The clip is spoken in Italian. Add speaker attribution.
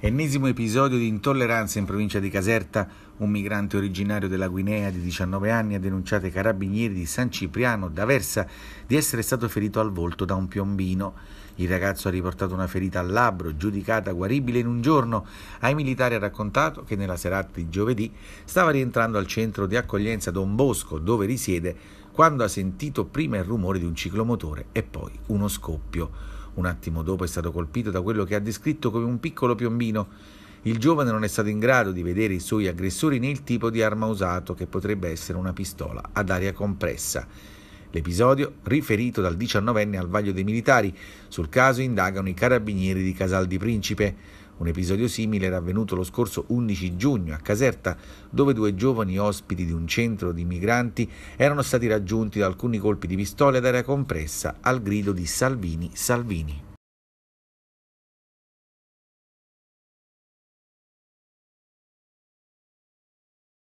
Speaker 1: Ennesimo episodio di intolleranza in provincia di Caserta. Un migrante originario della Guinea di 19 anni ha denunciato ai carabinieri di San Cipriano d'Aversa di essere stato ferito al volto da un piombino. Il ragazzo ha riportato una ferita al labbro, giudicata guaribile in un giorno. Ai militari ha raccontato che nella serata di giovedì stava rientrando al centro di accoglienza Don Bosco, dove risiede, quando ha sentito prima il rumore di un ciclomotore e poi uno scoppio. Un attimo dopo è stato colpito da quello che ha descritto come un piccolo piombino. Il giovane non è stato in grado di vedere i suoi aggressori né il tipo di arma usato, che potrebbe essere una pistola ad aria compressa. L'episodio, riferito dal 19enne al vaglio dei militari, sul caso indagano i carabinieri di Casal di Principe. Un episodio simile era avvenuto lo scorso 11 giugno a Caserta, dove due giovani ospiti di un centro di migranti erano stati raggiunti da alcuni colpi di pistola ad aria compressa al grido di Salvini, Salvini.